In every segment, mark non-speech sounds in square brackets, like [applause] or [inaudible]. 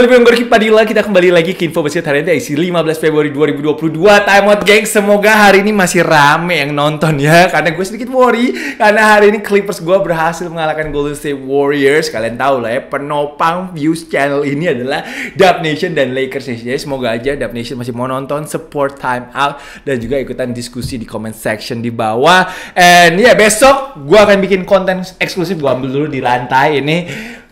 Balik mengerti Gorky Padilla, kita kembali lagi ke Info Basket hari ini isi 15 Februari 2022 Time out geng, semoga hari ini masih rame yang nonton ya Karena gue sedikit worry, karena hari ini Clippers gue berhasil mengalahkan Golden State Warriors Kalian tahu lah ya, penopang views channel ini adalah Dub Nation dan Lakers Nation ya. Jadi semoga aja Dub Nation masih mau nonton, support Time Out Dan juga ikutan diskusi di comment section di bawah And ya yeah, besok gue akan bikin konten eksklusif, gue ambil dulu di lantai ini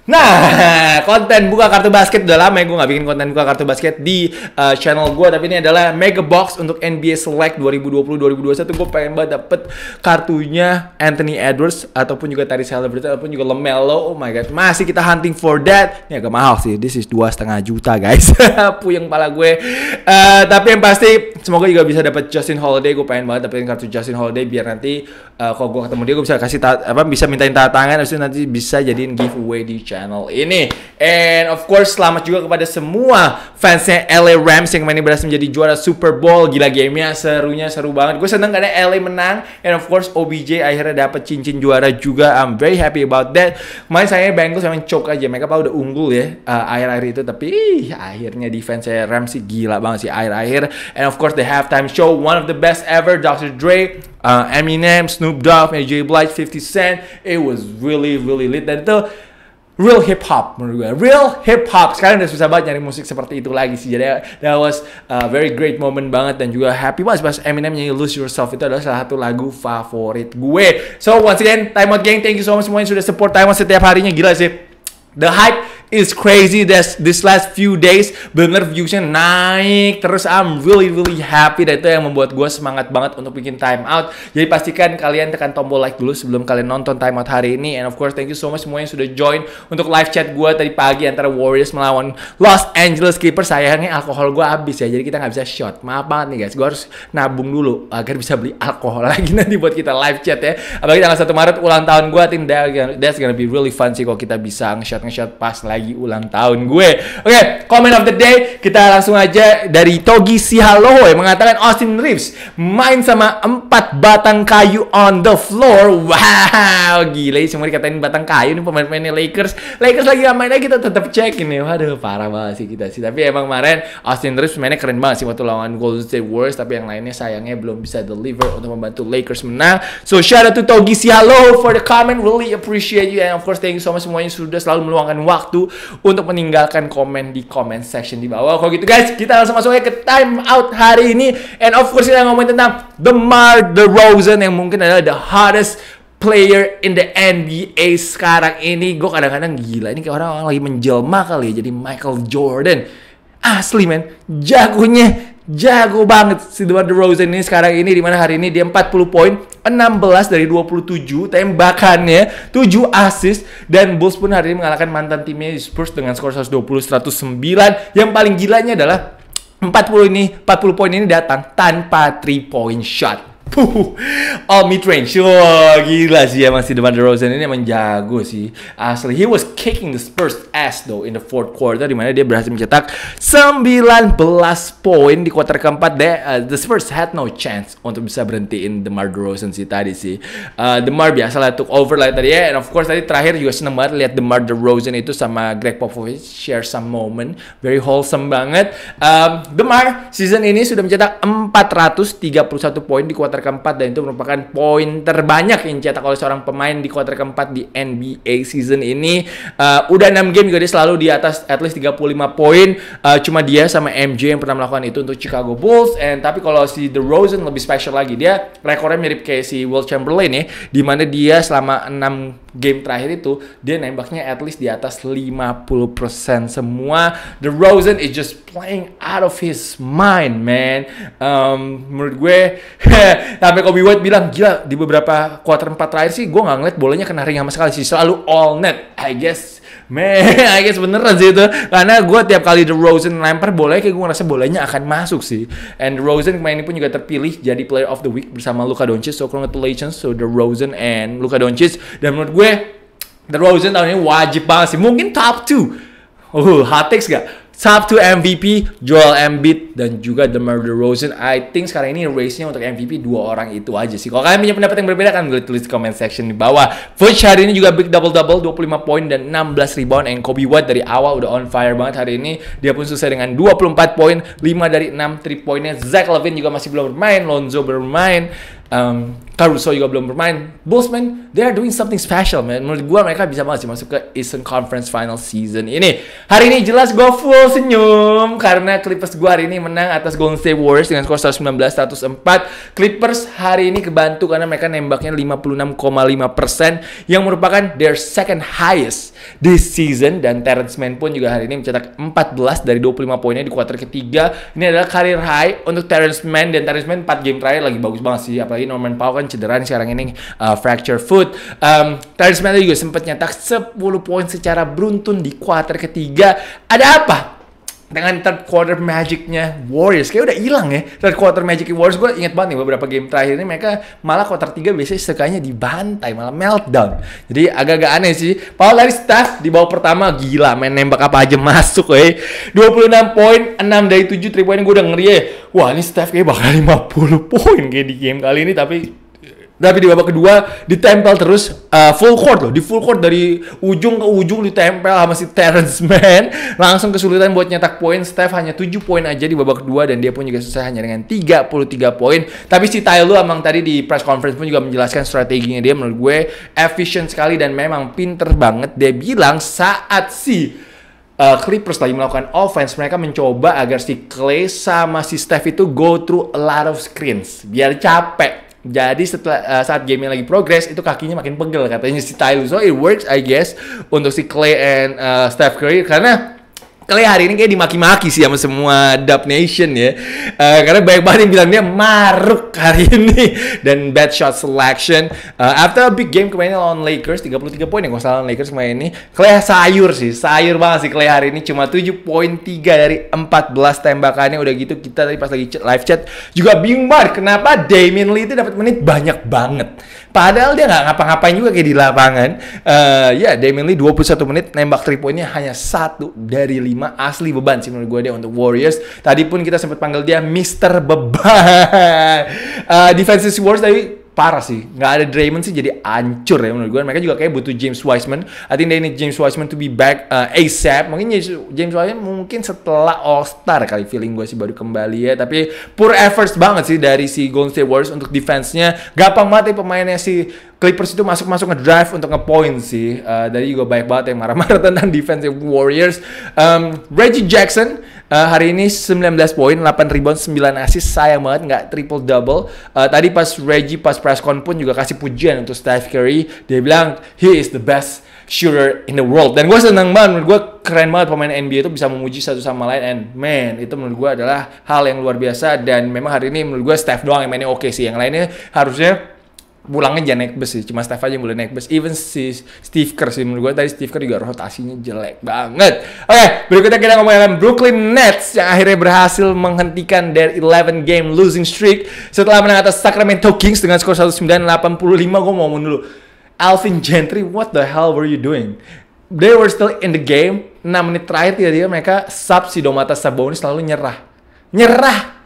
Nah, [laughs] konten buka kartu basket udah lama ya gue gak bikin konten buka kartu basket di uh, channel gue, tapi ini adalah Mega Box untuk NBA Select 2020-2021. Gue pengen banget dapet kartunya Anthony Edwards ataupun juga Tari Celebrity ataupun juga Lemelo. Oh my god, masih kita hunting for that. Ini agak mahal sih, this is dua setengah juta guys. [laughs] Puyeng pala gue. Uh, tapi yang pasti semoga juga bisa dapat Justin Holiday gue pengen banget dapetin kartu Justin Holiday biar nanti uh, kalau gue ketemu dia gue bisa kasih ta- apa bisa mintain tanda tangan Terus nanti bisa jadiin giveaway di channel ini and of course selamat juga kepada semua fansnya LA Rams yang kemarin berhasil menjadi juara Super Bowl gila gamenya serunya seru banget gue seneng karena LA menang and of course OBJ akhirnya dapat cincin juara juga I'm very happy about that Main saya Bengals memang choke aja mereka apa udah unggul ya uh, akhir-akhir itu tapi ih, akhirnya defense saya Rams sih gila banget sih akhir-akhir and of course the halftime show, one of the best ever. Dr. Dre, uh, Eminem, Snoop Dogg, Jay Blige, 50 Cent. It was really really lit dan itu real hip hop menurut gue real hip hop sekarang udah susah banget nyari musik seperti itu lagi sih jadi that was a very great moment banget dan juga happy banget pas Eminem nyanyi Lose Yourself itu adalah salah satu lagu favorit gue so once again time out gang thank you so much semuanya sudah support time out setiap harinya gila sih the hype It's crazy that this last few days bener viewsnya naik terus. I'm really really happy dan itu yang membuat gue semangat banget untuk bikin time out. Jadi pastikan kalian tekan tombol like dulu sebelum kalian nonton time out hari ini. And of course thank you so much semua yang sudah join untuk live chat gue tadi pagi antara Warriors melawan Los Angeles Clippers. Sayangnya alkohol gue habis ya jadi kita nggak bisa shot. Maaf banget nih guys, gue harus nabung dulu agar bisa beli alkohol [laughs] lagi nanti buat kita live chat ya. Apalagi tanggal satu Maret ulang tahun gue, tindak that's gonna be really fun sih kalau kita bisa nge-shot nge-shot pas live lagi ulang tahun gue. Oke, okay, comment of the day kita langsung aja dari Togi Sihaloho yang mengatakan Austin Reeves main sama empat batang kayu on the floor. Wow, gila semua dikatain batang kayu nih pemain-pemainnya Lakers. Lakers lagi main lagi kita tetap cek ini. Waduh, parah banget sih kita sih. Tapi emang kemarin Austin Reeves mainnya keren banget sih waktu lawan Golden State Warriors, tapi yang lainnya sayangnya belum bisa deliver untuk membantu Lakers menang. So shout out to Togi Sihaloho for the comment, really appreciate you and of course thank you so much semuanya sudah selalu meluangkan waktu untuk meninggalkan komen di comment section di bawah. Kalau gitu guys, kita langsung masuk aja ke time out hari ini. And of course kita ngomongin tentang the mar the rosen yang mungkin adalah the hardest player in the NBA sekarang ini. Gue kadang-kadang gila, ini kayak orang, orang lagi menjelma kali ya jadi Michael Jordan. Asli men, jagonya jago banget si DeMar DeRozan ini sekarang ini dimana hari ini dia 40 poin 16 dari 27 tembakannya 7 assist dan Bulls pun hari ini mengalahkan mantan timnya Spurs dengan skor 120-109 yang paling gilanya adalah 40 ini 40 poin ini datang tanpa 3 point shot Oh all mid range. Wah, oh, gila sih ya masih DeMar DeRozan ini emang jago sih. Asli, he was kicking the Spurs ass though in the fourth quarter di mana dia berhasil mencetak 19 poin di kuarter keempat. deh. Uh, the Spurs had no chance untuk bisa berhentiin DeMar DeRozan sih tadi sih. Uh, DeMar biasa lah took over lah tadi ya. And of course tadi terakhir juga seneng banget lihat DeMar DeRozan itu sama Greg Popovich share some moment. Very wholesome banget. Um, DeMar season ini sudah mencetak 431 poin di kuarter kuarter keempat dan itu merupakan poin terbanyak yang dicetak oleh seorang pemain di kuarter keempat di NBA season ini. Uh, udah 6 game juga dia selalu di atas at least 35 poin. Uh, cuma dia sama MJ yang pernah melakukan itu untuk Chicago Bulls and tapi kalau si The Rosen lebih special lagi. Dia rekornya mirip kayak si Will Chamberlain ya, di mana dia selama 6 game terakhir itu dia nembaknya at least di atas 50% semua. The Rosen is just playing out of his mind, man. Um, menurut gue [laughs] tapi Kobe White bilang, gila di beberapa quarter 4 terakhir sih gue nggak ngeliat bolanya kena ring sama sekali sih. Selalu all net. I guess, man, [laughs] I guess beneran sih itu. Karena gue tiap kali The Rosen lempar bolanya kayak gue ngerasa bolanya akan masuk sih. And The Rosen kemarin pun juga terpilih jadi player of the week bersama Luka Doncic. So congratulations so The Rosen and Luka Doncic. Dan menurut gue, The Rosen tahun ini wajib banget sih. Mungkin top 2. Oh, hot takes gak? top 2 MVP Joel Embiid dan juga DeMar DeRozan. I think sekarang ini race-nya untuk MVP dua orang itu aja sih. Kalau kalian punya pendapat yang berbeda kan boleh tulis di comment section di bawah. First hari ini juga big double double 25 poin dan 16 rebound and Kobe White dari awal udah on fire banget hari ini. Dia pun selesai dengan 24 poin, 5 dari 6 3 poinnya. Zach Levine juga masih belum bermain, Lonzo bermain um, Caruso juga belum bermain. Bulls man, they are doing something special man. Menurut gue mereka bisa banget sih masuk ke Eastern Conference Final season ini. Hari ini jelas gue full senyum karena Clippers gue hari ini menang atas Golden State Warriors dengan skor 119-104. Clippers hari ini kebantu karena mereka nembaknya 56,5% yang merupakan their second highest this season dan Terrence Mann pun juga hari ini mencetak 14 dari 25 poinnya di kuarter ketiga. Ini adalah karir high untuk Terrence Mann dan Terrence Mann 4 game terakhir lagi bagus banget sih apalagi apalagi Norman Powell kan cedera sekarang ini uh, fracture foot um, Terrence Mann juga sempat nyetak 10 poin secara beruntun di kuarter ketiga ada apa dengan third quarter magicnya Warriors kayak udah hilang ya third quarter magic Warriors gue inget banget nih beberapa game terakhir ini mereka malah quarter 3 biasanya sekanya dibantai malah meltdown jadi agak agak aneh sih Paul dari staff di bawah pertama gila main nembak apa aja masuk eh 26 poin 6 dari 7 3 poin gue udah ngeri ya wah ini staff kayak bakal 50 poin kayak di game kali ini tapi tapi di babak kedua ditempel terus uh, full court loh, di full court dari ujung ke ujung ditempel sama si Terrence Man. Langsung kesulitan buat nyetak poin. Steph hanya 7 poin aja di babak kedua dan dia pun juga selesai hanya dengan 33 poin. Tapi si Tyloo emang tadi di press conference pun juga menjelaskan strateginya dia menurut gue efisien sekali dan memang pinter banget. Dia bilang saat si uh, Clippers lagi melakukan offense, mereka mencoba agar si Clay sama si Steph itu go through a lot of screens biar capek jadi setelah uh, saat gamenya lagi progres itu kakinya makin pegel katanya si Tyloo. So it works I guess untuk si Clay and uh, Steph Curry karena Kali hari ini kayak dimaki-maki sih sama semua Dub Nation ya. Uh, karena banyak banget yang bilang dia maruk hari ini. Dan bad shot selection. Uh, after a big game kemarin lawan Lakers, 33 poin yang kalau salah Lakers main ini. Clay sayur sih, sayur banget sih Clay hari ini. Cuma 7 poin 3 dari 14 tembakannya. Udah gitu kita tadi pas lagi live chat juga bingung banget kenapa Damien Lee itu dapat menit banyak banget. Padahal dia nggak ngapa-ngapain juga kayak di lapangan. Uh, ya, yeah, Damian Lee 21 menit nembak 3 poinnya hanya satu dari lima asli beban sih menurut gue dia untuk Warriors. Tadi pun kita sempat panggil dia Mister Beban. Uh, [laughs] defensive Warriors tadi parah sih. Nggak ada Draymond sih jadi ancur ya menurut gue. Mereka juga kayak butuh James Wiseman. I think they need James Wiseman to be back uh, ASAP. Mungkin James Wiseman mungkin setelah All Star kali feeling gue sih baru kembali ya. Tapi poor efforts banget sih dari si Golden State Warriors untuk defense-nya. Gampang banget ya pemainnya si Clippers itu masuk-masuk nge-drive untuk nge-point sih. Uh, dari juga banyak banget yang marah-marah [laughs] tentang defensive Warriors. Um, Reggie Jackson Uh, hari ini 19 poin, 8 rebound, 9 assist. Sayang banget nggak triple double. Uh, eh, tadi pas Reggie pas press con pun juga kasih pujian untuk Steph Curry. Dia bilang he is the best shooter in the world. Dan gue seneng banget, menurut gue keren banget pemain NBA itu bisa memuji satu sama lain. And man, itu menurut gue adalah hal yang luar biasa. Dan memang hari ini menurut gue Steph doang yang mainnya oke okay sih. Yang lainnya harusnya pulangnya jangan naik bus sih, cuma Steph aja yang boleh naik bus. Even si Steve Kerr sih menurut gue tadi Steve Kerr juga rotasinya jelek banget. Oke, berikutnya kita ngomongin Brooklyn Nets yang akhirnya berhasil menghentikan their 11 game losing streak setelah menang atas Sacramento Kings dengan skor 1985. Gue mau ngomong dulu. Alvin Gentry, what the hell were you doing? They were still in the game. 6 menit terakhir tiba-tiba mereka sub si Domata Sabonis lalu nyerah. Nyerah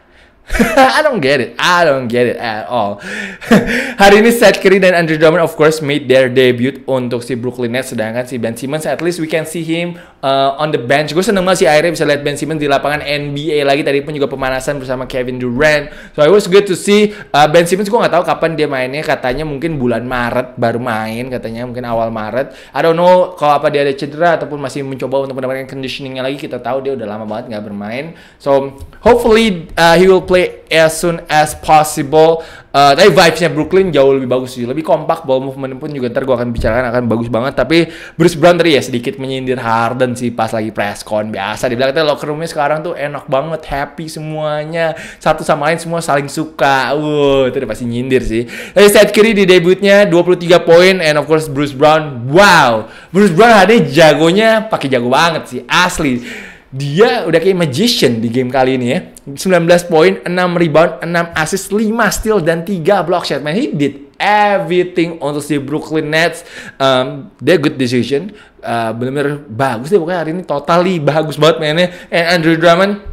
[laughs] I don't get it. I don't get it at all. [laughs] Hari ini Seth Curry dan Andrew Drummond of course made their debut untuk si Brooklyn Nets sedangkan si Ben Simmons at least we can see him uh, on the bench. Gue seneng banget sih akhirnya bisa lihat Ben Simmons di lapangan NBA lagi tadi pun juga pemanasan bersama Kevin Durant. So I was good to see uh, Ben Simmons gue gak tahu kapan dia mainnya katanya mungkin bulan Maret baru main katanya mungkin awal Maret. I don't know kalau apa dia ada cedera ataupun masih mencoba untuk mendapatkan conditioningnya lagi kita tahu dia udah lama banget gak bermain. So hopefully uh, he will play play as soon as possible. Uh, tapi vibesnya Brooklyn jauh lebih bagus sih. Lebih kompak ball movement pun juga ntar gue akan bicarakan akan bagus banget. Tapi Bruce Brown tadi ya sedikit menyindir Harden sih pas lagi press con biasa. Dibilang belakangnya katanya locker roomnya sekarang tuh enak banget, happy semuanya. Satu sama lain semua saling suka. Wuh, itu pasti nyindir sih. Tapi Seth kiri di debutnya 23 poin and of course Bruce Brown. Wow, Bruce Brown hari jagonya pakai jago banget sih, asli dia udah kayak magician di game kali ini ya. 19 poin, 6 rebound, 6 assist, 5 steal, dan 3 block shot. Man, he did everything untuk si Brooklyn Nets. Um, they're good decision. Uh, Bener-bener bagus deh pokoknya hari ini. Totally bagus banget mainnya. And Andrew Drummond,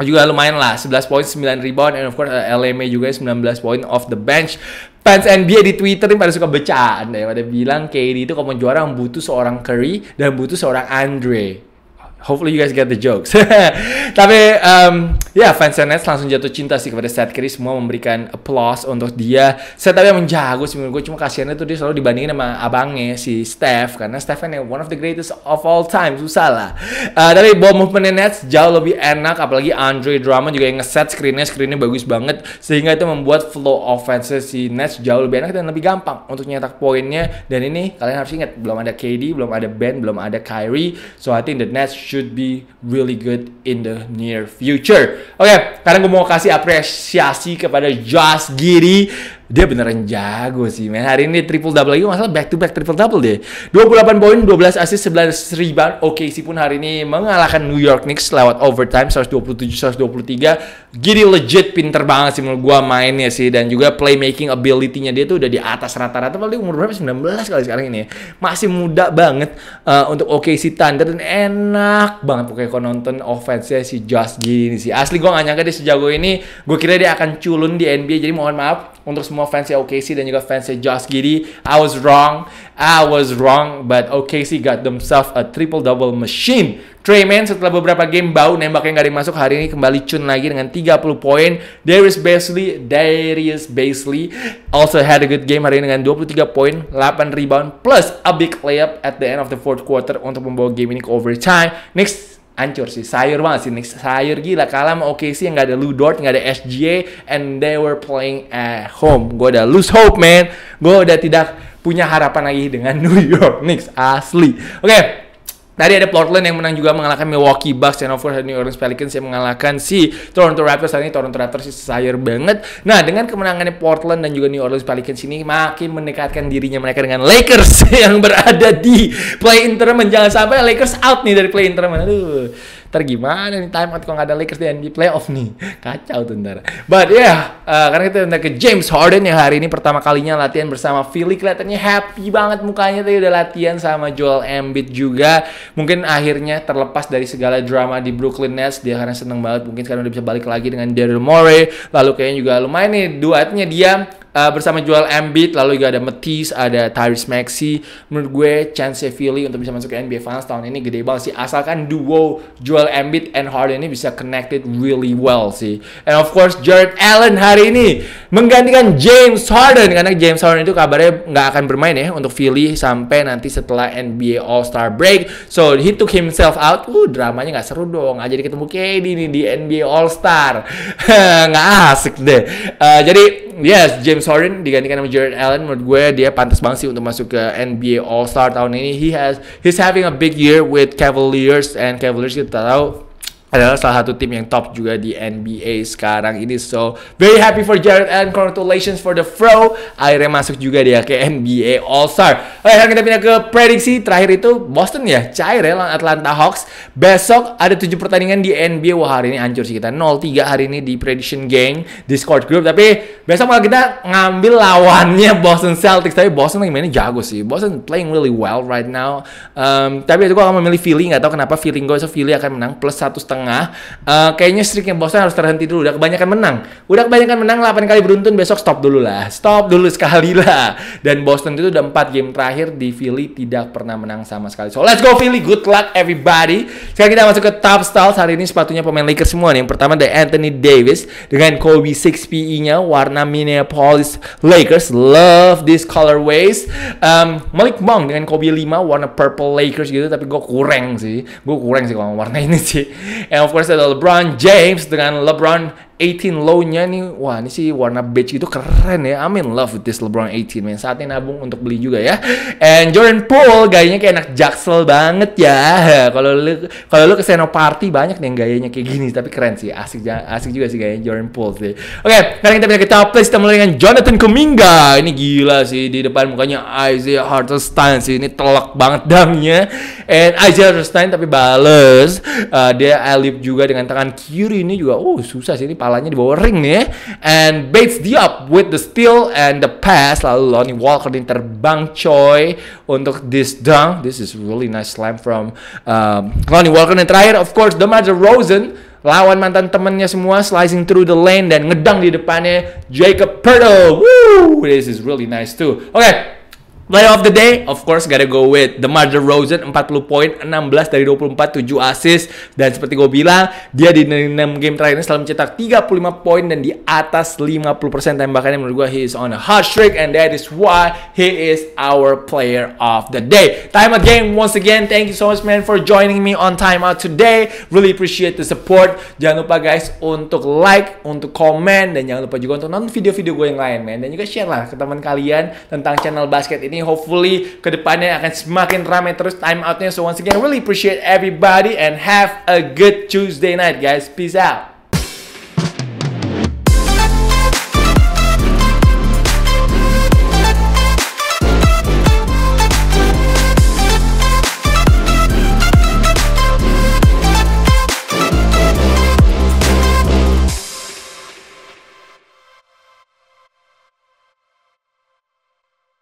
juga lumayan lah 11 poin 9 rebound and of course uh, LMA juga 19 ya, poin off the bench fans NBA di Twitter ini pada suka becaan ya pada bilang KD itu kalau juara butuh seorang Curry dan butuh seorang Andre Hopefully you guys get the jokes. [laughs] Tapi um, ya yeah, fans Nets langsung jatuh cinta sih kepada Seth Curry. Semua memberikan applause untuk dia. Seth tapi yang menjago sih menurut gue. Cuma kasihannya tuh dia selalu dibandingin sama abangnya si Steph. Karena Steph kan one of the greatest of all time. Susah lah. Uh, tapi ball movementnya Nets jauh lebih enak. Apalagi Andre Drummond juga yang ngeset screennya. Screennya bagus banget. Sehingga itu membuat flow offense si Nets jauh lebih enak dan lebih gampang untuk nyetak poinnya. Dan ini kalian harus ingat. Belum ada KD, belum ada Ben, belum ada Kyrie. So I think the Nets should be really good in the near future. Oke, okay, sekarang gue mau kasih apresiasi kepada Josh Giri dia beneran jago sih men. Hari ini triple double lagi masalah back to back triple double deh. 28 poin, 12 assist, 11 rebound. sih pun hari ini mengalahkan New York Knicks lewat overtime 127-123. Gini legit pinter banget sih menurut gua mainnya sih dan juga playmaking ability-nya dia tuh udah di atas rata-rata paling umur berapa 19 kali sekarang ini. Ya. Masih muda banget uh, untuk OKC Thunder dan enak banget pokoknya kalau nonton offense-nya si Josh gini sih. Asli gua gak nyangka dia sejago ini. gua kira dia akan culun di NBA jadi mohon maaf untuk semua semua fansnya OKC dan juga fansnya Josh Giddy. I was wrong. I was wrong. But OKC got themselves a triple-double machine. Trey setelah beberapa game bau nembaknya nggak dimasuk hari ini kembali cun lagi dengan 30 poin. Darius Basley, Darius Basley also had a good game hari ini dengan 23 poin, 8 rebound plus a big layup at the end of the fourth quarter untuk membawa game ini ke overtime. Next hancur sih sayur banget sih Knicks sayur gila kalah sama OKC yang nggak ada Lou Dort nggak ada SGA and they were playing at home gue udah lose hope man gue udah tidak punya harapan lagi dengan [laughs] New York Knicks asli oke okay. Tadi ada Portland yang menang juga mengalahkan Milwaukee Bucks, dan course New Orleans Pelicans yang mengalahkan si Toronto Raptors. Tadi Toronto Raptors sih sayur banget. Nah, dengan kemenangannya Portland dan juga New Orleans Pelicans ini makin mendekatkan dirinya mereka dengan Lakers [laughs] yang berada di play-in tournament. Jangan sampai Lakers out nih dari play-in tournament. Aduh ntar gimana nih time out kalau nggak ada Lakers di NBA playoff nih kacau tuh ntar but yeah uh, karena kita ntar ke James Harden yang hari ini pertama kalinya latihan bersama Philly kelihatannya happy banget mukanya tadi udah latihan sama Joel Embiid juga mungkin akhirnya terlepas dari segala drama di Brooklyn Nets dia karena seneng banget mungkin sekarang udah bisa balik lagi dengan Daryl Morey lalu kayaknya juga lumayan nih duetnya dia uh, bersama Joel Embiid, lalu juga ada Matisse, ada Tyrese Maxey. Menurut gue chance Philly untuk bisa masuk ke NBA Finals tahun ini gede banget sih. Asalkan duo Joel Joel Embiid and Harden ini bisa connected really well sih. And of course Jared Allen hari ini menggantikan James Harden karena James Harden itu kabarnya nggak akan bermain ya untuk Philly sampai nanti setelah NBA All Star break. So he took himself out. Uh dramanya nggak seru dong. Nggak jadi ketemu KD nih di NBA All Star. [laughs] nggak asik deh. Uh, jadi yes, James Harden digantikan sama Jared Allen menurut gue dia pantas banget sih untuk masuk ke NBA All Star tahun ini. He has he's having a big year with Cavaliers and Cavaliers kita tahu adalah salah satu tim yang top juga di NBA sekarang ini. So, very happy for Jared and congratulations for the Fro. Akhirnya masuk juga dia ke NBA All-Star. Oke, sekarang kita pindah ke prediksi terakhir itu Boston ya, cair ya Atlanta Hawks. Besok ada 7 pertandingan di NBA. Wah, hari ini hancur sih kita 0-3 hari ini di prediction game Discord group. Tapi besok malah kita ngambil lawannya Boston Celtics. Tapi Boston lagi mainnya jago sih. Boston playing really well right now. Um, tapi itu gue akan memilih feeling. Gak tau kenapa feeling gue so feeling akan menang plus satu setengah tengah. Uh, kayaknya streaknya Boston harus terhenti dulu. Udah kebanyakan menang. Udah kebanyakan menang 8 kali beruntun. Besok stop dulu lah. Stop dulu sekali [laughs] lah. Dan Boston itu udah 4 game terakhir di Philly tidak pernah menang sama sekali. So let's go Philly. Good luck everybody. Sekarang kita masuk ke top stars Hari ini sepatunya pemain Lakers semua nih. Yang pertama ada Anthony Davis dengan Kobe 6PE-nya warna Minneapolis Lakers. Love this colorways. Um, Malik Monk dengan Kobe 5 warna purple Lakers gitu. Tapi gue kurang sih. Gue kurang sih kalau warna [laughs] ini sih. and of course LeBron James, the LeBron 18 low-nya nih, wah ini sih warna beige itu keren ya. I'm in love with this LeBron 18, man. Saatnya nabung untuk beli juga ya. And Jordan Poole gayanya kayak anak jaksel banget ya. [laughs] Kalau lu kalau lu ke Party, banyak nih yang gayanya kayak gini, tapi keren sih. Asik asik juga sih gayanya Jordan Poole sih. Oke, okay, sekarang kita pindah ke top place, kita mulai dengan Jonathan Kuminga. Ini gila sih di depan mukanya Isaiah Hartenstein sih. Ini telak banget dangnya. And Isaiah Hartenstein tapi bales. Uh, dia alip juga dengan tangan kiri ini juga. Oh, susah sih ini kepalanya di bawah ring nih. And Bates dia up with the steal and the pass. Lalu Lonnie Walker ini terbang coy untuk this dunk. This is really nice slam from um, Lonnie Walker. Dan terakhir of course the Major Rosen lawan mantan temennya semua slicing through the lane dan ngedang di depannya Jacob Pertle. Woo, this is really nice too. Oke, okay, Player of the day, of course gotta go with The Mother Rosen, 40 poin, 16 dari 24, 7 assist dan seperti gue bilang, dia di 6 game terakhir ini selalu mencetak 35 poin dan di atas 50% tembakannya menurut gue he is on a hot streak and that is why he is our player of the day. Time out game once again, thank you so much man for joining me on time out today. Really appreciate the support. Jangan lupa guys untuk like, untuk comment dan jangan lupa juga untuk nonton video-video gue yang lain man dan juga share lah ke teman kalian tentang channel basket ini hopefully kedepannya akan semakin ramai terus time outnya so once again really appreciate everybody and have a good Tuesday night guys peace out